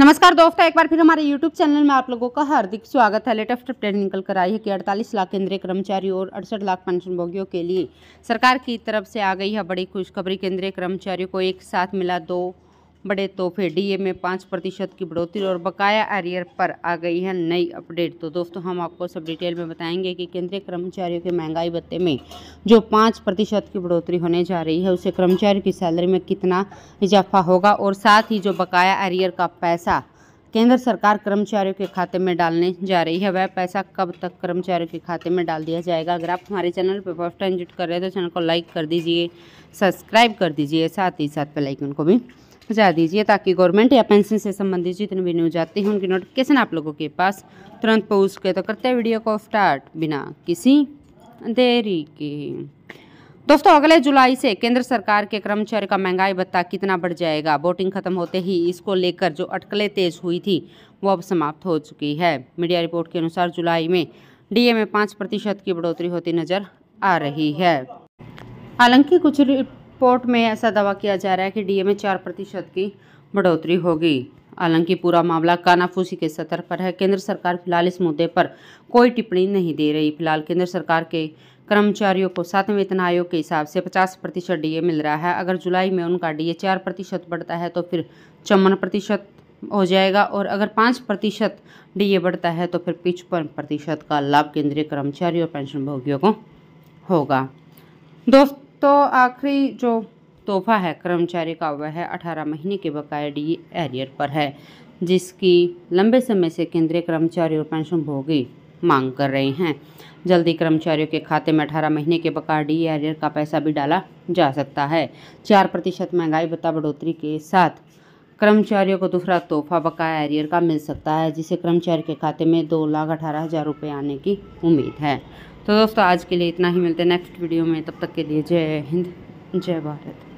नमस्कार दोस्तों एक बार फिर हमारे YouTube चैनल में आप लोगों का हार्दिक स्वागत है लेटेस्ट अपडेट निकल कर आई है कि 48 लाख केंद्रीय कर्मचारी और अड़सठ लाख पेंशनभोगियों के लिए सरकार की तरफ से आ गई है बड़ी खुशखबरी केंद्रीय कर्मचारियों को एक साथ मिला दो बड़े तोहफे डीए में पाँच प्रतिशत की बढ़ोतरी और बकाया एरियर पर आ गई है नई अपडेट तो दोस्तों हम आपको सब डिटेल में बताएंगे कि केंद्रीय कर्मचारियों के महंगाई भत्ते में जो पाँच प्रतिशत की बढ़ोतरी होने जा रही है उसे कर्मचारियों की सैलरी में कितना इजाफा होगा और साथ ही जो बकाया एरियर का पैसा केंद्र सरकार कर्मचारियों के खाते में डालने जा रही है वह पैसा कब तक कर्मचारियों के खाते में डाल दिया जाएगा अगर आप हमारे चैनल पर फर्स्ट टाइम जुट कर रहे हैं तो चैनल को लाइक कर दीजिए सब्सक्राइब कर दीजिए साथ ही साथ पे लाइक को भी पहुँचा दीजिए ताकि गवर्नमेंट या पेंशन से संबंधित जितने भी न्यूज आती है उनकी नोटिफिकेशन आप लोगों के पास तुरंत पहुँच के तो करते हैं वीडियो को स्टार्ट बिना किसी देरी के दोस्तों अगले जुलाई से केंद्र सरकार के कर्मचारी का महंगाई भत्ता कितना बढ़ जाएगा वोटिंग खत्म होते ही इसको लेकर जो अटकलें तेज हुई थी वो अब समाप्त हो चुकी है मीडिया रिपोर्ट के अनुसार जुलाई में डीए में पाँच प्रतिशत की बढ़ोतरी होती नजर आ रही है हालांकि कुछ रिपोर्ट में ऐसा दावा किया जा रहा है कि डीए में चार प्रतिशत की बढ़ोतरी होगी हालांकि पूरा मामला कानाफूसी के सतर पर है केंद्र सरकार फिलहाल इस मुद्दे पर कोई टिप्पणी नहीं दे रही फिलहाल केंद्र सरकार के कर्मचारियों को सातवें वेतन आयोग के हिसाब से 50 प्रतिशत डी मिल रहा है अगर जुलाई में उनका डी ए चार प्रतिशत बढ़ता है तो फिर चौवन प्रतिशत हो जाएगा और अगर पाँच प्रतिशत डी बढ़ता है तो फिर पिचपन प्रतिशत का लाभ केंद्रीय कर्मचारी और पेंशनभोगियों को होगा दोस्त तो आखिरी जो तोहफा है कर्मचारी का वह है अठारह महीने के बकाया डी एरियर पर है जिसकी लंबे समय से केंद्रीय कर्मचारी और पेंशन भोगी मांग कर रहे हैं जल्दी कर्मचारियों के खाते में अठारह महीने के बकाए डी एरियर का पैसा भी डाला जा सकता है चार प्रतिशत महंगाई भत्ता बढ़ोतरी के साथ कर्मचारियों को दूसरा तोहफा बकाया एरियर का मिल सकता है जिसे कर्मचारी के खाते में दो लाख अठारह हज़ार रुपये आने की उम्मीद है तो दोस्तों आज के लिए इतना ही मिलते हैं नेक्स्ट वीडियो में तब तक के लिए जय हिंद जय भारत